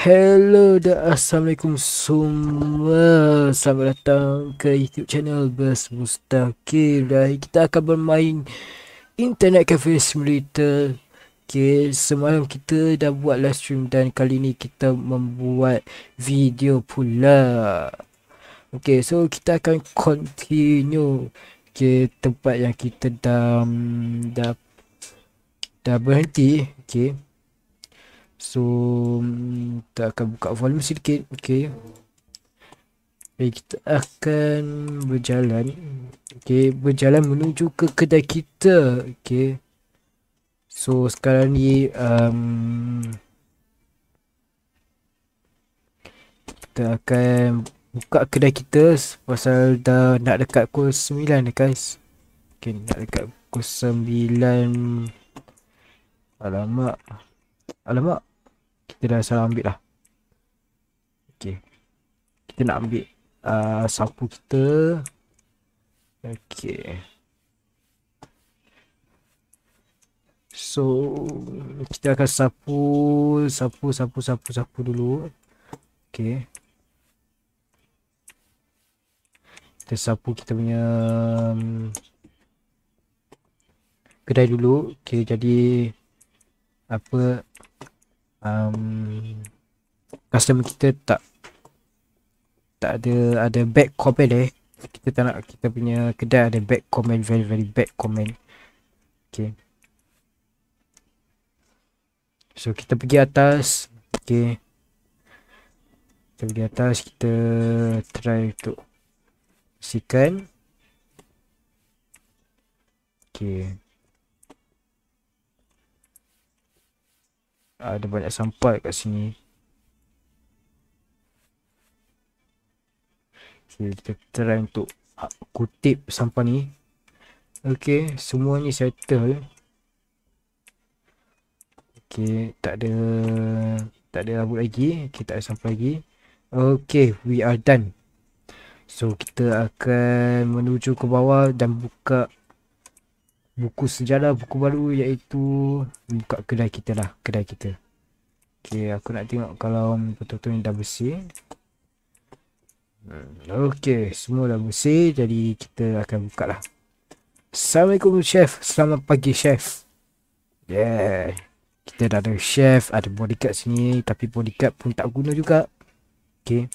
Hello dan Assalamualaikum semua Selamat datang ke YouTube channel Bus Mustaqil Dan kita akan bermain Internet Cafe Simulator Okay, semalam kita dah buat live stream dan kali ni kita membuat video pula Okay, so kita akan continue Okay, tempat yang kita dah Dah Dah berhenti Okay So mm, kita akan buka volume sedikit Okay Okay kita akan berjalan Okay berjalan menuju ke kedai kita Okay So sekarang ni um, Kita akan buka kedai kita Pasal dah nak dekat pukul 9 dah guys Okay nak dekat pukul 9 Alamak Alamak kita dah salah ambil lah Okay Kita nak ambil uh, Sapu kita Okay So Kita akan sapu Sapu, sapu, sapu, sapu dulu Okay Kita sapu kita punya um, Kedai dulu Okay, jadi apa um, customer kita tak tak ada ada bad comment eh kita tak nak kita punya kedai ada bad comment very very bad comment okay so kita pergi atas okay kita pergi atas kita try untuk second okay ada banyak sampah kat sini okay, kita try untuk kutip sampah ni okey semua ni settle okey tak ada tak ada labu lagi kita okay, ada sampah lagi okey we are done so kita akan menuju ke bawah dan buka buku sejarah buku baru iaitu buka kedai kita lah kedai kita Okay, aku nak tengok kalau betul-betul ni dah bersih hmm, Okay, semua dah bersih jadi kita akan buka lah Assalamualaikum Chef, selamat pagi Chef Yeah, kita dah ada Chef, ada bodyguard sini tapi bodyguard pun tak guna juga Okay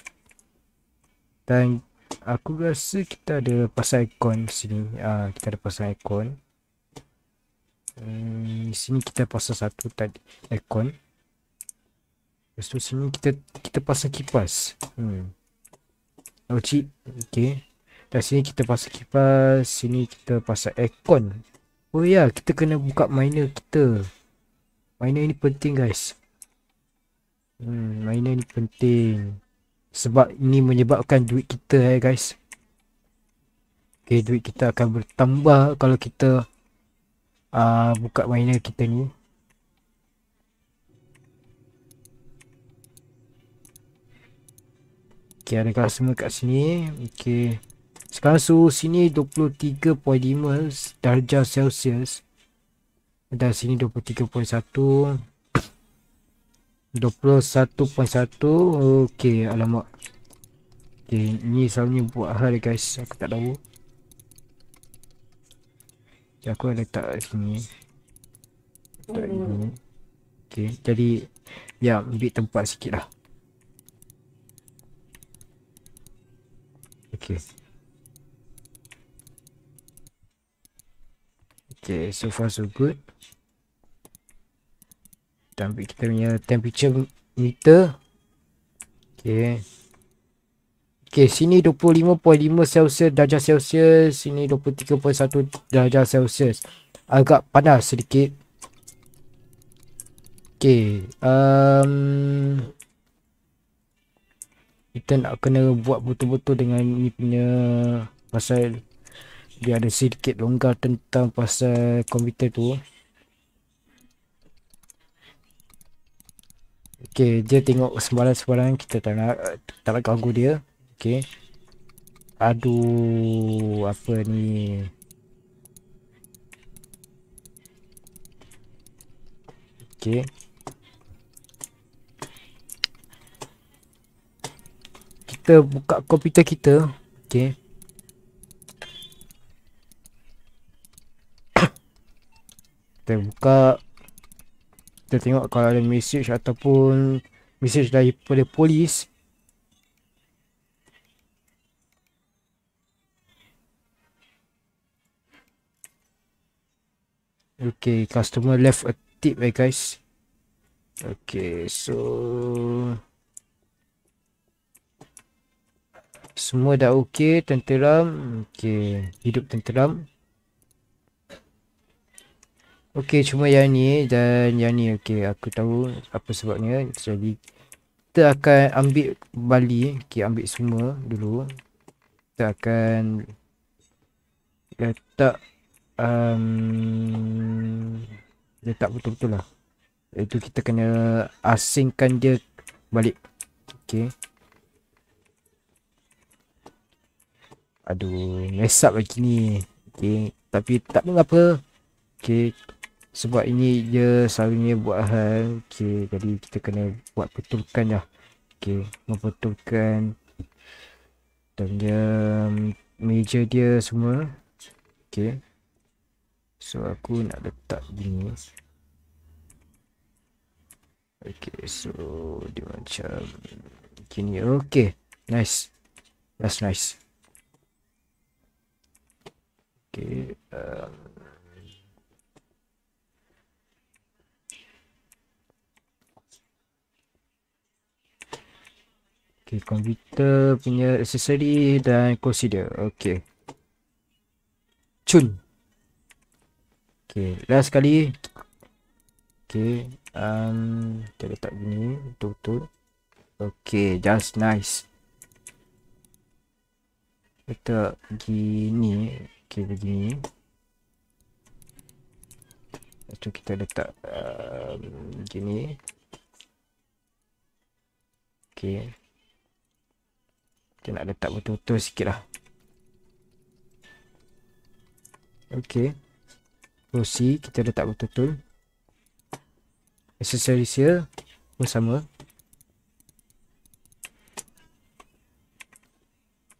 Dan aku rasa kita ada pasang aircon sini uh, Kita ada pasang aircon Hmm, sini kita pasang satu tadi aircon. Lepas tu sini kita kita pasang kipas. Hmm. Oh, cik. Okay. Dan sini kita pasang kipas. Sini kita pasang aircon. Oh ya, yeah, kita kena buka miner kita. Miner ini penting guys. Hmm, miner ini penting. Sebab ini menyebabkan duit kita eh guys. Okay, duit kita akan bertambah kalau kita uh, buka miner kita ni ok ada customer kat sini ok sekarang so sini 23.5 darjah celsius dan sini 23.1 21.1 Okay Alamak Okay Ni selalunya buat hal guys Aku tak tahu Okay, ya, aku letak kat sini. Letak hmm. sini. Okay, jadi ya ambil tempat sikit lah. Okay. Okay, so far so good. Kita ambil kita punya temperature meter. Okay. Okey, sini 25.5 Celsius darjah Celsius, sini 23.1 darjah Celsius. Agak panas sedikit. Okey, um, kita nak kena buat betul-betul dengan ni punya pasal dia ada sedikit longgar tentang pasal komputer tu. Okey, dia tengok sembarang-sembarang kita tak nak tak nak ganggu dia. Okay. Aduh, apa ni? Okay. Kita buka komputer kita. Okay. Kita buka. Kita tengok kalau ada message ataupun message daripada polis. Okay, customer left a tip eh guys. Okay, so... Semua dah okay, tenteram. Okay, hidup tenteram. Okay, cuma yang ni eh, dan yang ni. Okay, aku tahu apa sebabnya. Jadi, kita akan ambil Bali. Okay, ambil semua dulu. Kita akan letak um, dia tak betul-betul lah itu kita kena asingkan dia balik okey aduh mess up lagi ni okey tapi tak mengapa okey sebab ini dia selalunya buat hal okey jadi kita kena buat betulkan lah okey membetulkan dan dia meja dia semua okey So aku nak letak gini Okay so dia macam Gini okay nice That's nice Okay um. Okay komputer punya accessory dan kursi dia Okay Cun Okay, last sekali. Okay. Um, kita letak gini. Betul-betul. Okay, just nice. Kita gini. Okay, begini. Lepas tu kita letak um, gini. Okay. Kita nak letak betul-betul sikit lah. Okay kerusi kita letak betul-betul accessories here pun sama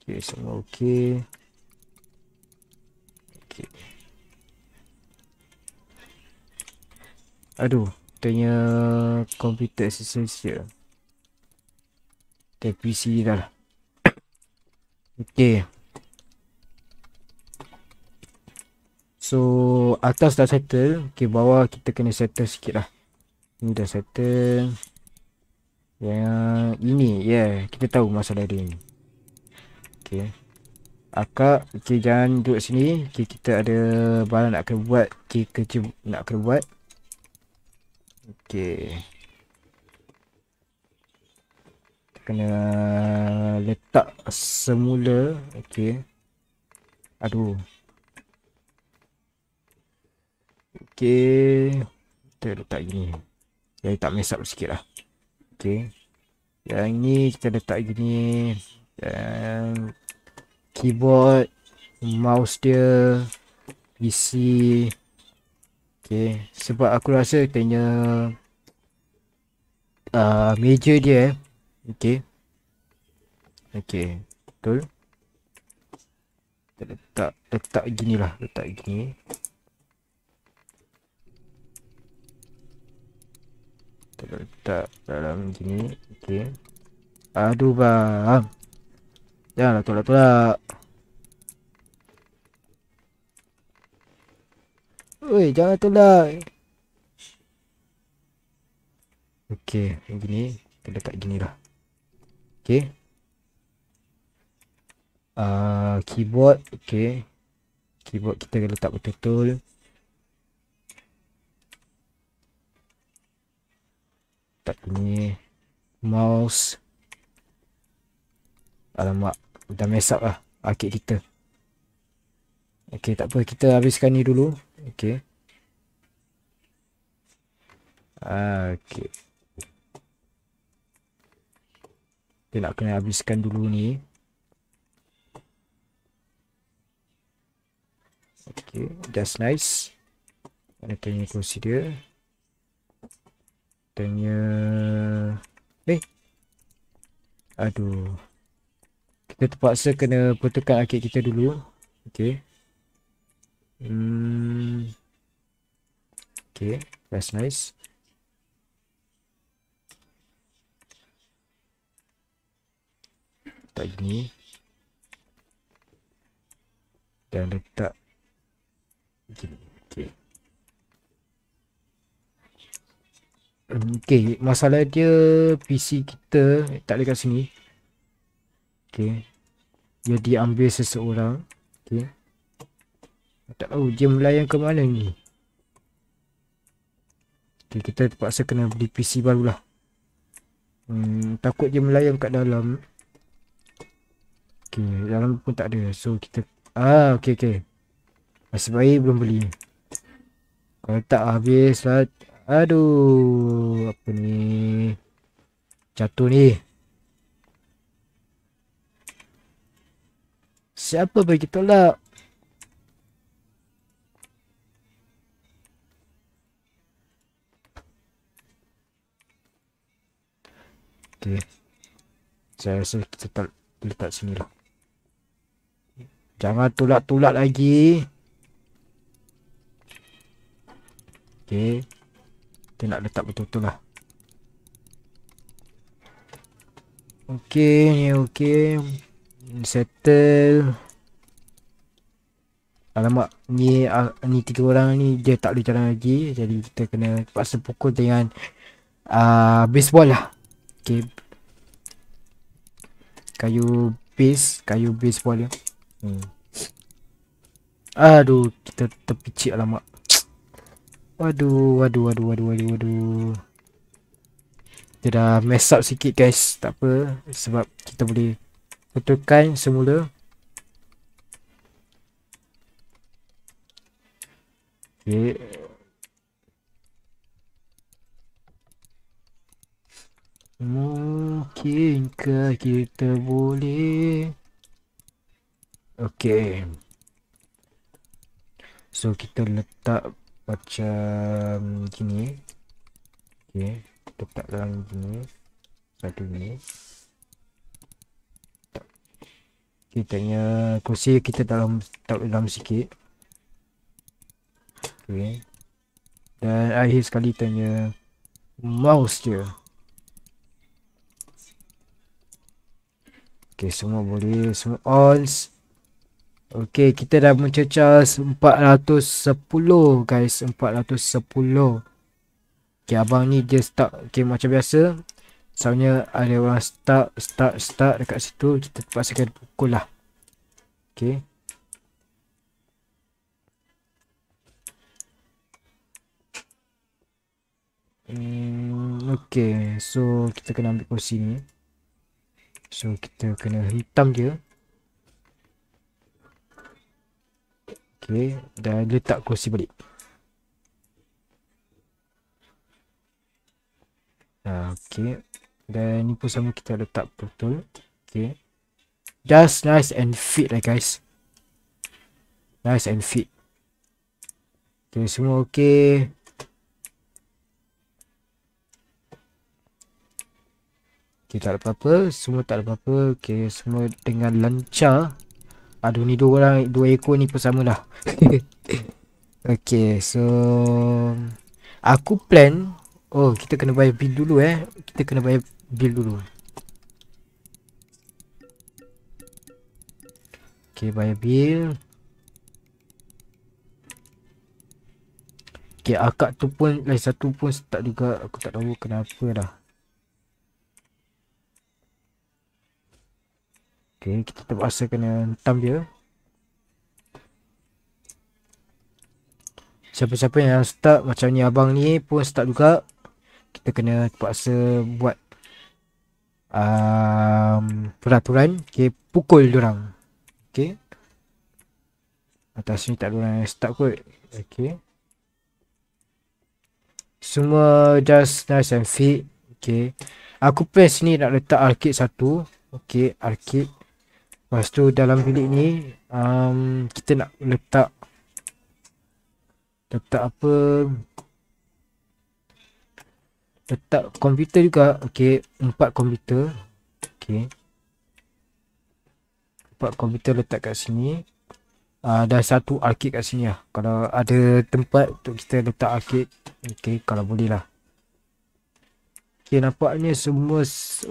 ok semua ok ok aduh tanya komputer accessories here tapi PC dah lah ok ok So atas dah settle Okay bawah kita kena settle sikit lah Ini dah settle Yang ini yeah Kita tahu masalah dia ni Okay Akak Okay jangan duduk sini Okay kita ada barang nak kena buat Okay kerja nak kena buat Okay Kita kena letak semula Okay Aduh Okay. Kita letak gini. Yang tak mess up sikit lah. Okay. Yang ni kita letak gini. dan keyboard. Mouse dia. PC. Okay. Sebab aku rasa kita punya uh, meja dia eh. Okay. Okay. Betul. Kita letak, letak gini lah. Letak gini. kita letak dalam sini okay. aduh bang janganlah tolak-tolak oi jangan tolak okey begini kita letak ginilah okey a uh, keyboard okay. keyboard kita letak betul-betul tak bunyi mouse alamak dah mess up lah arcade kita ok tak apa kita habiskan ni dulu ok ah, ok kita nak kena habiskan dulu ni ok that's nice kena tanya kursi dia katanya eh aduh kita terpaksa kena putuskan akit kita dulu okay? hmm okay, that's nice tak gini dan letak gini Okay, masalah dia PC kita eh, tak ada kat sini. Okay. Dia diambil seseorang. Okay. Tak tahu dia melayang ke mana ni. Okay, kita terpaksa kena beli PC barulah. Hmm, takut dia melayang kat dalam. Okay, dalam pun tak ada. So, kita... Ah, okay, okay. Masih baik belum beli. Kalau tak habis lah. Aduh, apa ni? Jatuh ni. Siapa bagi tolak? Okey. Saya rasa kita tak letak sini lah. Jangan tulak-tulak lagi. Okey. Kita nak letak betul-betul lah Okay ni okay Settle Alamak ni ah, ni tiga orang ni dia tak boleh jalan lagi Jadi kita kena paksa pukul dengan uh, Baseball lah Okay Kayu base Kayu baseball ya hmm. Aduh kita terpicik alamak Waduh, waduh, waduh, waduh, waduh, waduh. Dia dah mess up sikit guys. Tak apa. Sebab kita boleh betulkan semula. Okay. Mungkinkah kita boleh Okay So kita letak macam gini ok letak dalam gini satu ni kita punya kursi kita dalam tak dalam sikit ok dan akhir sekali tanya mouse je ok semua boleh semua on Okay, kita dah mencecah 410 guys 410 Okay, abang ni dia start Okay, macam biasa Soalnya ada orang start, start, start dekat situ Kita terpaksa kena pukul lah Okay hmm, Okay, so kita kena ambil kursi ni So, kita kena hitam dia Okay, dan letak kursi balik. Ah, okay, dan ni pun sama kita letak betul. Okay, just nice and fit lah guys. Nice and fit. Okay, semua okay. Okay, tak ada apa-apa. Semua tak ada apa-apa. Okay, semua dengan lancar. Aduh ni dua orang dua ekor ni pun dah. Okay, so aku plan oh kita kena bayar bil dulu eh. Kita kena bayar bil dulu. Okay, bayar bil. Okay, akak tu pun lain satu pun start juga aku tak tahu kenapa dah. Okay, kita terpaksa kena hentam dia Siapa-siapa yang start macam ni abang ni pun start juga Kita kena terpaksa buat um, Peraturan Okay, pukul diorang Okay Atas ni tak ada orang yang start kot Okay Semua just nice and fit Okay Aku plan sini nak letak arcade satu Okay arcade Lepas tu dalam bilik ni um, Kita nak letak Letak apa Letak komputer juga Okay Empat komputer Okay Empat komputer letak kat sini ada ah, uh, satu arcade kat sini lah Kalau ada tempat untuk kita letak arcade okey kalau boleh lah Okay nampaknya semua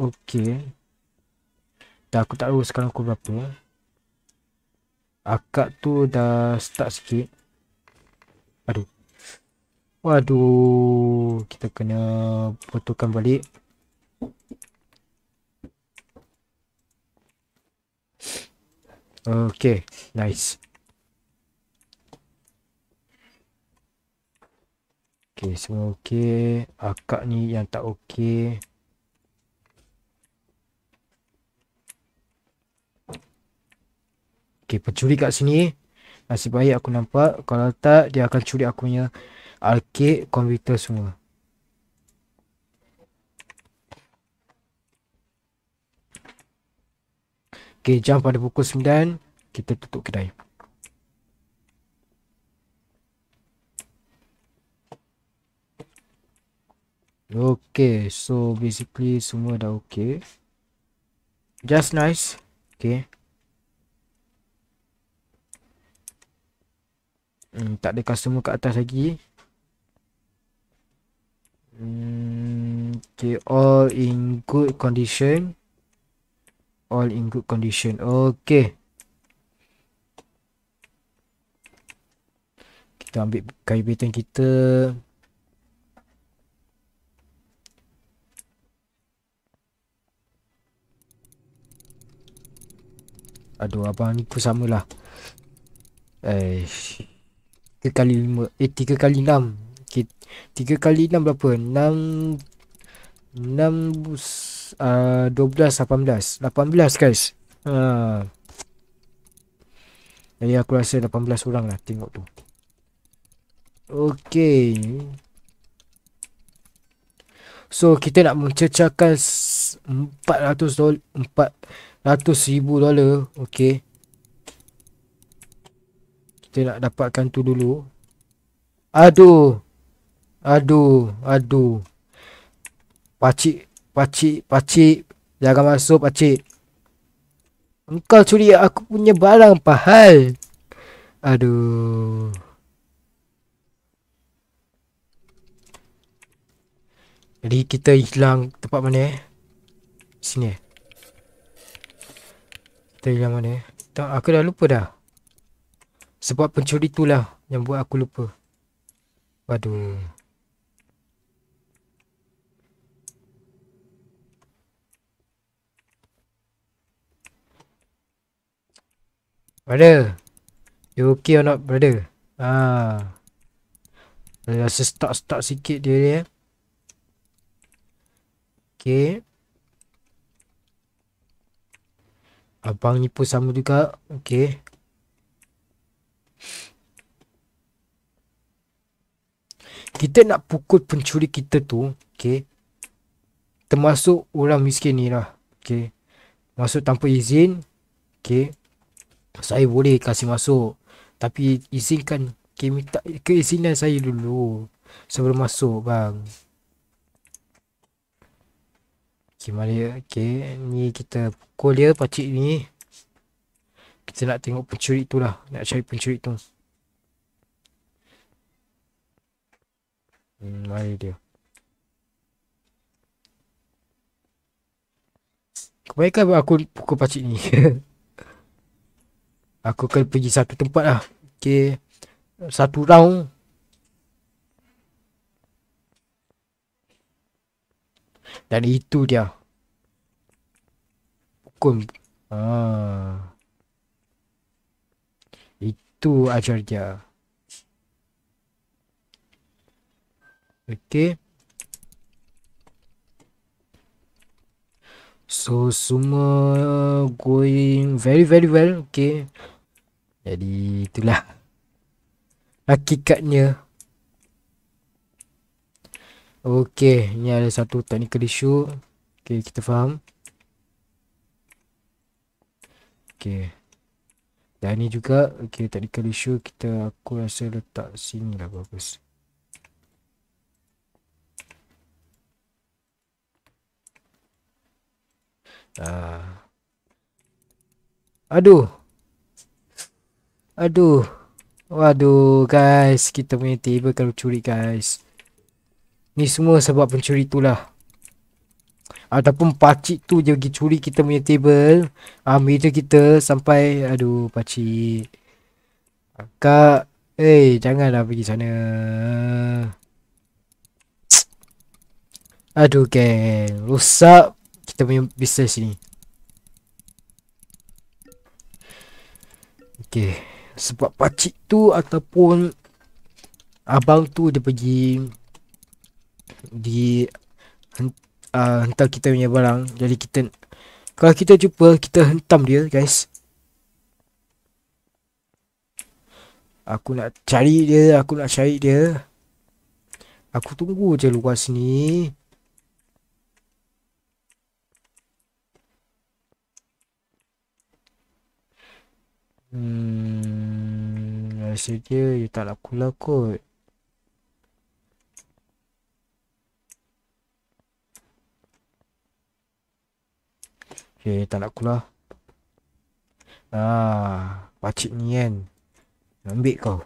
okey dan aku tak tahu sekarang aku berapa eh. Akak tu dah start sikit Aduh Waduh Kita kena potongkan balik Okay Nice Okay semua okay Akak ni yang tak okay Okay, pencuri kat sini. Nasib baik aku nampak. Kalau tak, dia akan curi aku punya arcade, komputer semua. Okay, jam pada pukul 9. Kita tutup kedai. Okay, so basically semua dah okay. Just nice. Okay. Hmm, tak ada customer kat atas lagi. Hmm, okay, all in good condition. All in good condition. Okay. Kita ambil kayu beton kita. Aduh, abang ni pun samalah. Eh, Tiga kali lima, eh tiga kali enam, okey 3 kali enam berapa Enam, 6 bus ah, lapan belas, lapan belas guys ha jadi aku rasa 18 orang lah tengok tu okey So kita nak mencecahkan 400 dolar 400 ribu dolar Okay kita nak dapatkan tu dulu. Aduh. Aduh. Aduh. Pakcik. Pakcik. Pakcik. Jangan masuk pakcik. Engkau curi aku punya barang pahal. Aduh. Jadi kita hilang tempat mana eh? Sini eh? Kita hilang mana eh? Aku dah lupa dah sebab pencuri itulah yang buat aku lupa. Waduh. Brother. You okay or not, brother? Ah. Saya rasa stuck start sikit dia ni. Eh. Okay. Abang ni pun sama juga. Okay. kita nak pukul pencuri kita tu okay termasuk orang miskin ni lah okay masuk tanpa izin okay saya boleh kasih masuk tapi izinkan okay, minta keizinan saya dulu sebelum masuk bang okay, mari, okay ni kita pukul dia pakcik ni kita nak tengok pencuri tu lah nak cari pencuri tu 음, 아이디어. Kebaikan aku pukul pakcik ni. aku akan pergi satu tempat lah. Okay. Satu round. Dan itu dia. Pukul. Ah. Itu ajar dia. ok so semua uh, going very very well ok jadi itulah hakikatnya ok ini ada satu technical issue ok kita faham ok dan ini juga ok technical issue kita aku rasa letak sini lah bagus Ah. Aduh Aduh Waduh guys Kita punya table kalau curi guys Ni semua sebab pencuri tu lah Ataupun pakcik tu je pergi curi kita punya table ah, Meja kita sampai Aduh pakcik Kak Eh hey, janganlah pergi sana Aduh geng Rusak kita punya business ni Okay Sebab pakcik tu ataupun Abang tu dia pergi Di hent, uh, ah, Hentam kita punya barang Jadi kita Kalau kita jumpa kita hentam dia guys Aku nak cari dia Aku nak cari dia Aku tunggu je luar sini Hmm, rasa dia you tak laku lah kot. Okay, tak laku lah. Ah, pakcik ni kan. Ambil kau.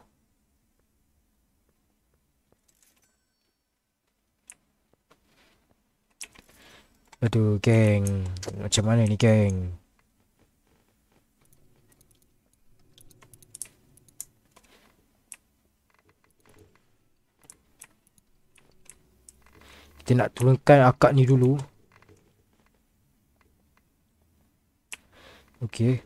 Aduh, geng. Macam mana ni, geng? Kita nak turunkan akak ni dulu. Okey.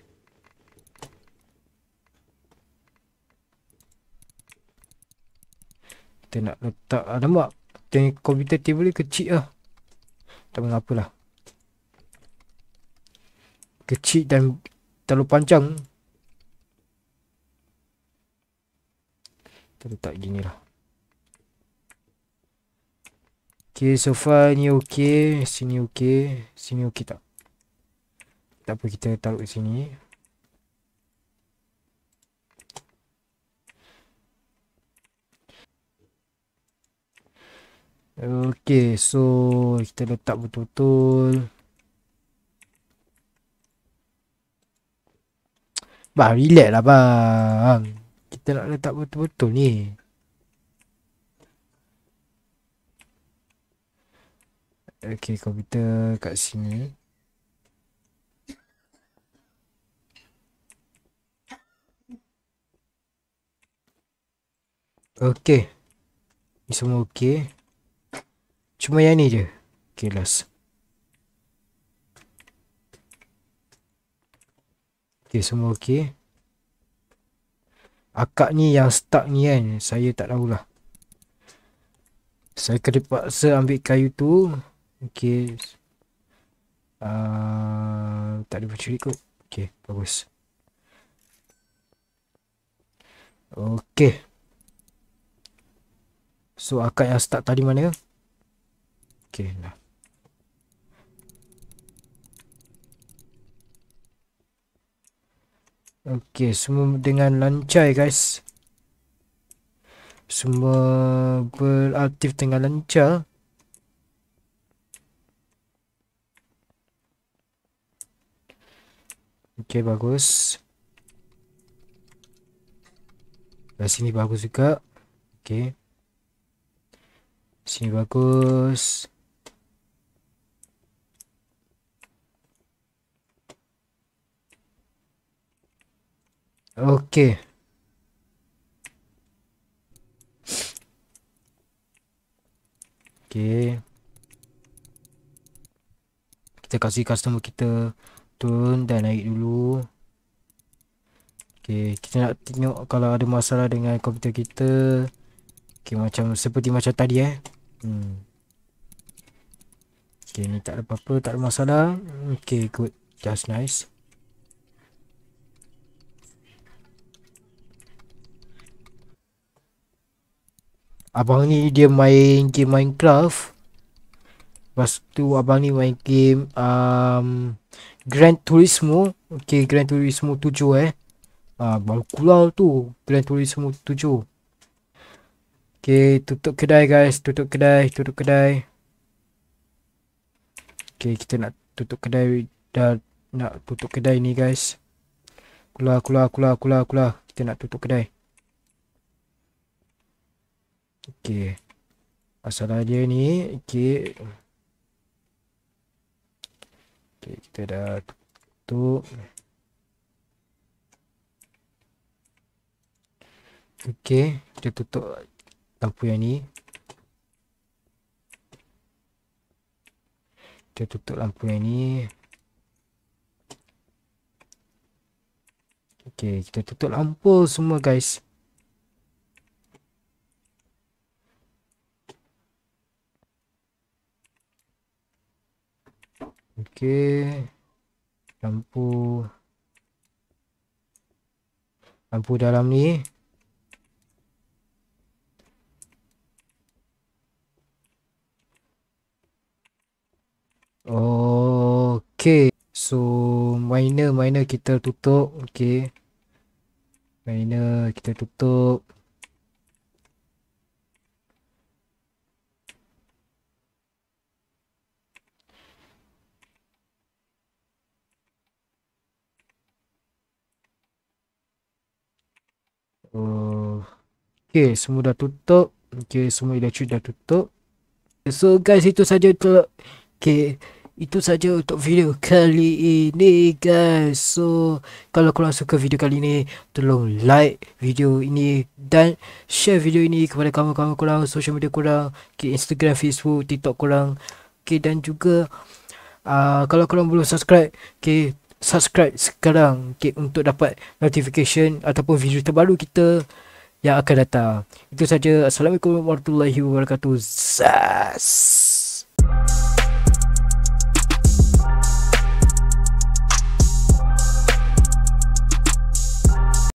Kita nak letak alamak. Ah, Tengok komputer table ni kecil lah. Tak mengapa lah. Kecil dan terlalu panjang. Kita letak gini lah. Okay, so far ni okay. Sini okay. Sini okay tak? Tak apa, kita taruh kat sini. Okay, so kita letak betul-betul. Bah, relax lah bang. Kita nak letak betul-betul ni. Okay, komputer kat sini. Okay. Ni semua okay. Cuma yang ni je. Okay, last. Okay, semua okay. Akak ni yang stuck ni kan. Saya tak tahulah. Saya kena paksa ambil kayu tu. Okay. Uh, ah, tak ada bateri kot. Okay, bagus. Okay. So, akad yang start tadi mana? Okay, dah. Okay, semua dengan lancar guys. Semua beraktif dengan lancar. Okey bagus. Dan sini bagus juga. Okey. Sini bagus. Okey. Okey. Kita kasih customer kita turun dan naik dulu Okay, kita nak tengok kalau ada masalah dengan komputer kita Okay, macam seperti macam tadi eh hmm. Okay, ni tak ada apa-apa, tak ada masalah Okay, good, just nice Abang ni dia main game Minecraft Lepas tu abang ni main game um, Grand Turismo Okay Grand Turismo 7 eh Ah, Bangkulau tu Grand Turismo 7 Okay tutup kedai guys Tutup kedai Tutup kedai Okay kita nak tutup kedai Dah nak tutup kedai ni guys Kula kula kula kula kula Kita nak tutup kedai Okay Masalah dia ni Okay Okay, kita dah tutup. Okay, kita tutup lampu yang ni. Kita tutup lampu yang ni. Okay, kita tutup lampu semua guys. Okey. Lampu. Lampu dalam ni. Okey. So minor minor kita tutup. Okey. minor kita tutup. Okay, semua dah tutup. Okay, semua elektrik dah tutup. So guys, itu saja untuk... Okay, itu saja untuk video kali ini guys. So, kalau korang suka video kali ini, tolong like video ini dan share video ini kepada kawan-kawan korang, social media korang, okay, Instagram, Facebook, TikTok korang. Okay, dan juga... Uh, kalau korang belum subscribe, okay, subscribe sekarang okay, untuk dapat notification ataupun video terbaru kita yang akan datang. Itu saja. Assalamualaikum warahmatullahi wabarakatuh. Zaz.